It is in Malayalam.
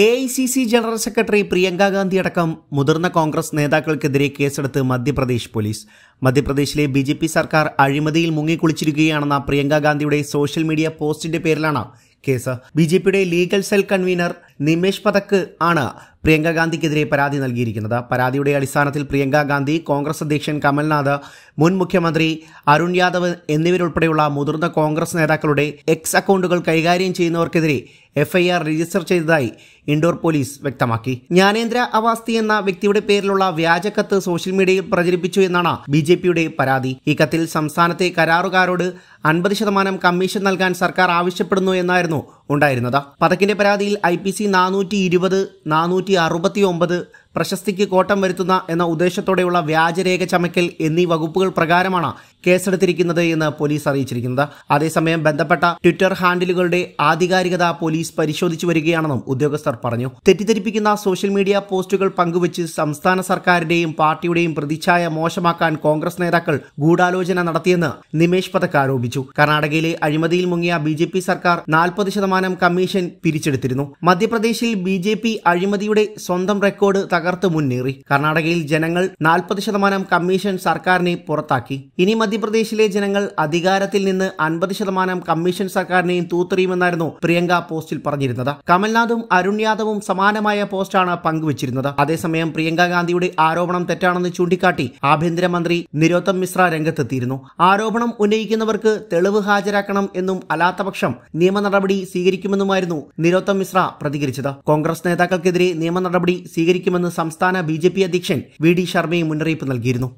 A I C C general secretary Priyanka Gandhi അടക്കം മുതിർന്ന കോൺഗ്രസ് നേതാക്കൾക്കെതിരെ കേസെടുത്ത് മധ്യപ്രദേശ് പോലീസ് മധ്യപ്രദേശിലെ ബി ജെ പി സർക്കാർ അഴിമതിയിൽ മുങ്ങിക്കുളിച്ചിരിക്കുകയാണെന്ന പ്രിയങ്കാ ഗാന്ധിയുടെ സോഷ്യൽ മീഡിയ പോസ്റ്റിന്റെ പേരിലാണ് കേസ് ബി ജെ പിയുടെ legal cell convener Nimesh Pathak ആണ് പ്രിയങ്ക ഗാന്ധിക്കെതിരെ പരാതി നൽകിയിരിക്കുന്നത് പരാതിയുടെ അടിസ്ഥാനത്തിൽ പ്രിയങ്ക ഗാന്ധി കോൺഗ്രസ് അധ്യക്ഷൻ കമൽനാഥ് മുൻ മുഖ്യമന്ത്രി അരുൺ യാദവ് എന്നിവരുൾപ്പെടെയുള്ള മുതിർന്ന കോൺഗ്രസ് നേതാക്കളുടെ എക്സ് അക്കൗണ്ടുകൾ കൈകാര്യം ചെയ്യുന്നവർക്കെതിരെ എഫ്ഐആർ രജിസ്റ്റർ ചെയ്തതായി ഇൻഡോർ പോലീസ് വ്യക്തമാക്കി ജ്ഞാനേന്ദ്ര അവാസ്തി എന്ന വ്യക്തിയുടെ പേരിലുള്ള വ്യാജ കത്ത് സോഷ്യൽ മീഡിയയിൽ പ്രചരിപ്പിച്ചു എന്നാണ് ബി ജെ പിയുടെ പരാതി ഈ കത്തിൽ സംസ്ഥാനത്തെ കരാറുകാരോട് അൻപത് ശതമാനം കമ്മീഷൻ നൽകാൻ സർക്കാർ ആവശ്യപ്പെടുന്നു എന്നായിരുന്നു ഉണ്ടായിരുന്നത് പതക്കിന്റെ പരാതിയിൽ ഐ പി സി നാനൂറ്റി ഇരുപത് നാനൂറ്റി അറുപത്തി ഒമ്പത് പ്രശസ്തിക്ക് കോട്ടം വരുത്തുന്ന എന്ന ഉദ്ദേശത്തോടെയുള്ള വ്യാജരേഖ ചമയ്ക്കൽ എന്നീ വകുപ്പുകൾ പ്രകാരമാണ് കേസെടുത്തിരിക്കുന്നത് എന്ന് പോലീസ് അറിയിച്ചിരിക്കുന്നത് അതേസമയം ബന്ധപ്പെട്ട ട്വിറ്റർ ഹാൻഡിലുകളുടെ ആധികാരികത പോലീസ് പരിശോധിച്ചു വരികയാണെന്നും ഉദ്യോഗസ്ഥർ പറഞ്ഞു തെറ്റിദ്ധരിപ്പിക്കുന്ന സോഷ്യൽ മീഡിയ പോസ്റ്റുകൾ പങ്കുവച്ച് സംസ്ഥാന സർക്കാരിന്റെയും പാർട്ടിയുടെയും പ്രതിച്ഛായ മോശമാക്കാൻ കോൺഗ്രസ് നേതാക്കൾ ഗൂഢാലോചന നടത്തിയെന്ന് നിമേഷ് പതക്ക ആരോപിച്ചു കർണാടകയിലെ അഴിമതിയിൽ മുങ്ങിയ ബി ജെ പി സർക്കാർ നാൽപ്പത് ശതമാനം കമ്മീഷൻ പിരിച്ചെടുത്തിരുന്നു മധ്യപ്രദേശിൽ ബി ജെ പി അഴിമതിയുടെ സ്വന്തം റെക്കോർഡ് തകർത്ത് മുന്നേറി കർണാടകയിൽ ജനങ്ങൾ നാൽപ്പത് ശതമാനം കമ്മീഷൻ സർക്കാരിനെ പുറത്താക്കി ഇനി മധ്യപ്രദേശിലെ ജനങ്ങൾ അധികാരത്തിൽ നിന്ന് അൻപത് ശതമാനം കമ്മീഷൻ സർക്കാരിനെയും തൂത്തെറിയുമെന്നായിരുന്നു പ്രിയങ്ക പോസ്റ്റിൽ പറഞ്ഞിരുന്നത് കമൽനാഥും അരുൺ യാദവും സമാനമായ പോസ്റ്റാണ് പങ്കുവച്ചിരുന്നത് അതേസമയം പ്രിയങ്ക ഗാന്ധിയുടെ ആരോപണം തെറ്റാണെന്ന് ചൂണ്ടിക്കാട്ടി ആഭ്യന്തരമന്ത്രി നിരോത്തം മിശ്ര രംഗത്തെത്തിയിരുന്നു ആരോപണം ഉന്നയിക്കുന്നവർക്ക് തെളിവ് ഹാജരാക്കണം എന്നും അല്ലാത്തപക്ഷം നിയമ നടപടി സ്വീകരിക്കുമെന്നുമായിരുന്നു നിരോത്തം മിശ്ര പ്രതികരിച്ചത് കോൺഗ്രസ് നേതാക്കൾക്കെതിരെ നിയമ നടപടി സ്വീകരിക്കുമെന്ന് സംസ്ഥാന ബി അധ്യക്ഷൻ വി ഡി ശർമ്മയും മുന്നറിയിപ്പ് നൽകിയിരുന്നു